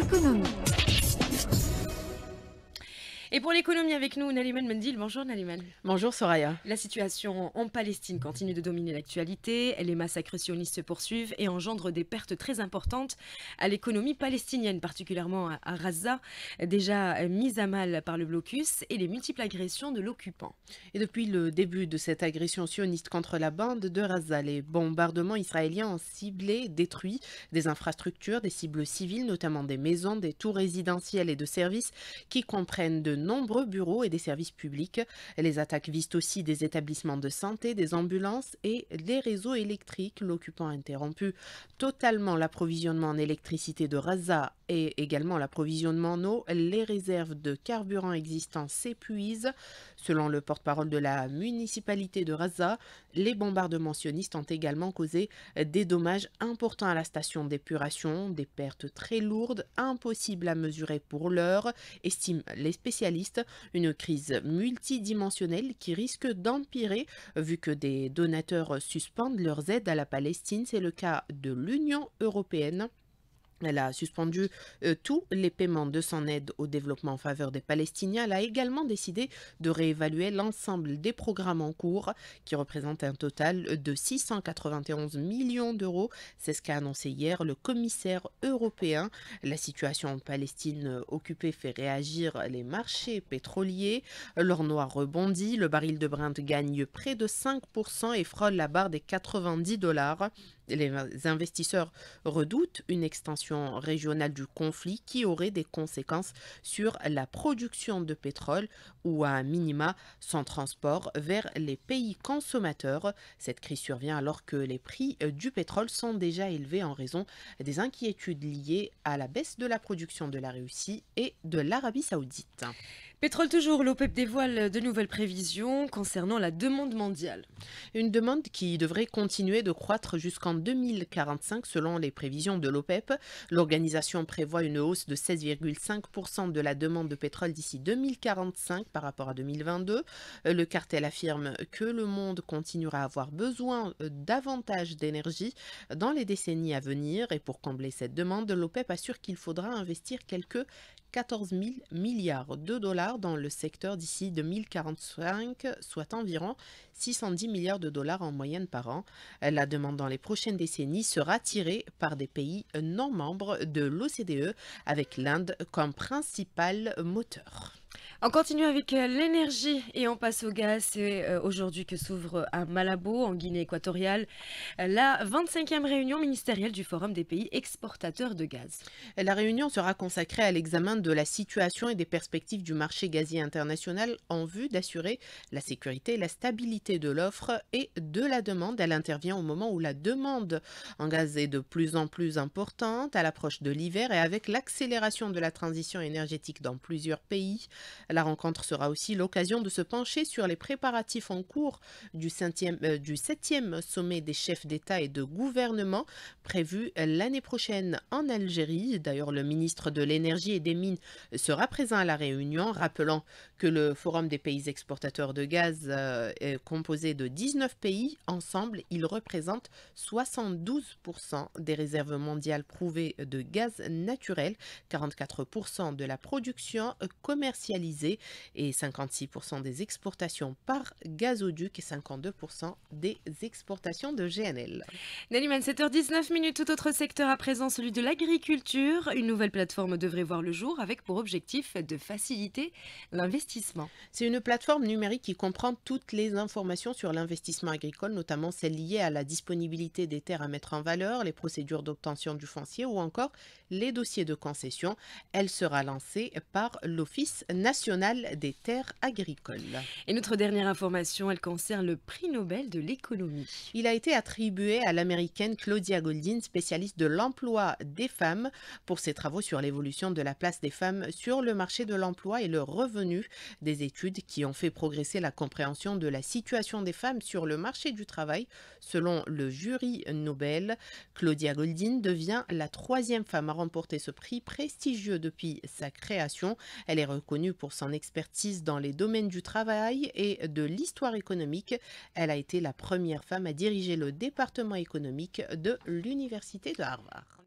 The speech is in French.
いくなん Et pour l'économie avec nous, Naliman Mendil. Bonjour Naliman. Bonjour Soraya. La situation en Palestine continue de dominer l'actualité. Les massacres sionistes se poursuivent et engendrent des pertes très importantes à l'économie palestinienne, particulièrement à Raza, déjà euh, mise à mal par le blocus et les multiples agressions de l'occupant. Et depuis le début de cette agression sioniste contre la bande de Raza, les bombardements israéliens ont ciblé, détruit des infrastructures, des cibles civiles, notamment des maisons, des tours résidentielles et de services qui comprennent de nombreux bureaux et des services publics. Les attaques visent aussi des établissements de santé, des ambulances et des réseaux électriques. L'occupant a interrompu totalement l'approvisionnement en électricité de Raza et également l'approvisionnement en eau, les réserves de carburant existants s'épuisent. Selon le porte-parole de la municipalité de Raza, les bombardements sionistes ont également causé des dommages importants à la station d'épuration, des pertes très lourdes, impossibles à mesurer pour l'heure, estiment les spécialistes, une crise multidimensionnelle qui risque d'empirer vu que des donateurs suspendent leurs aides à la Palestine, c'est le cas de l'Union européenne. Elle a suspendu euh, tous les paiements de son aide au développement en faveur des Palestiniens. Elle a également décidé de réévaluer l'ensemble des programmes en cours, qui représentent un total de 691 millions d'euros. C'est ce qu'a annoncé hier le commissaire européen. La situation en Palestine occupée fait réagir les marchés pétroliers. L'or noir rebondit, le baril de Brent gagne près de 5% et frôle la barre des 90 dollars les investisseurs redoutent une extension régionale du conflit qui aurait des conséquences sur la production de pétrole ou à minima sans transport vers les pays consommateurs. Cette crise survient alors que les prix euh, du pétrole sont déjà élevés en raison des inquiétudes liées à la baisse de la production de la Russie et de l'Arabie saoudite. Pétrole toujours, l'OPEP dévoile de nouvelles prévisions concernant la demande mondiale. Une demande qui devrait continuer de croître jusqu'en 2045 selon les prévisions de l'OPEP. L'organisation prévoit une hausse de 16,5% de la demande de pétrole d'ici 2045 par rapport à 2022. Euh, le cartel affirme que le monde continuera à avoir besoin euh, davantage d'énergie dans les décennies à venir et pour combler cette demande, l'OPEP assure qu'il faudra investir quelques 14 000 milliards de dollars dans le secteur d'ici 2045, soit environ 610 milliards de dollars en moyenne par an. La demande dans les prochaines décennies sera tirée par des pays non membres de l'OCDE, avec l'Inde comme principal moteur. On continue avec euh, l'énergie et on passe au gaz. C'est euh, aujourd'hui que s'ouvre à Malabo, en Guinée équatoriale, euh, la 25e réunion ministérielle du Forum des pays exportateurs de gaz. La réunion sera consacrée à l'examen de la situation et des perspectives du marché gazier international en vue d'assurer la sécurité et la stabilité de l'offre et de la demande. Elle intervient au moment où la demande en gaz est de plus en plus importante à l'approche de l'hiver et avec l'accélération de la transition énergétique dans plusieurs pays. La rencontre sera aussi l'occasion de se pencher sur les préparatifs en cours du, 7e euh, sommet des chefs d'État et de gouvernement prévu euh, l'année prochaine en Algérie. D'ailleurs, le ministre de l'Énergie et des Mines sera présent à la réunion, rappelant que le Forum des pays exportateurs de gaz euh, est composé de 19 pays. Ensemble, il représente 72% des réserves mondiales prouvées de gaz naturel, 44% de la production commercialisée et 56% des exportations par gazoduc et 52% des exportations de GNL. Naliman, 7h19 minutes, tout autre secteur à présent, celui de l'agriculture. Une nouvelle plateforme devrait voir le jour avec pour objectif de faciliter l'investissement. C'est une plateforme numérique qui comprend toutes les informations sur l'investissement agricole, notamment celles liées à la disponibilité des terres à mettre en valeur, les procédures d'obtention du foncier ou encore les dossiers de concession. Elle sera lancée par l'Office national des terres agricoles. Et notre dernière information, elle concerne le prix Nobel de l'économie. Il a été attribué à l'américaine Claudia Goldin, spécialiste de l'emploi des femmes, pour ses travaux sur l'évolution de la place des femmes sur le marché de l'emploi et le revenu, des études qui ont fait progresser la compréhension de la situation des femmes sur le marché du travail, selon le jury Nobel. Claudia Goldin devient la troisième femme à remporter ce prix prestigieux depuis sa création. Elle est reconnue pour en expertise dans les domaines du travail et de l'histoire économique. Elle a été la première femme à diriger le département économique de l'Université de Harvard.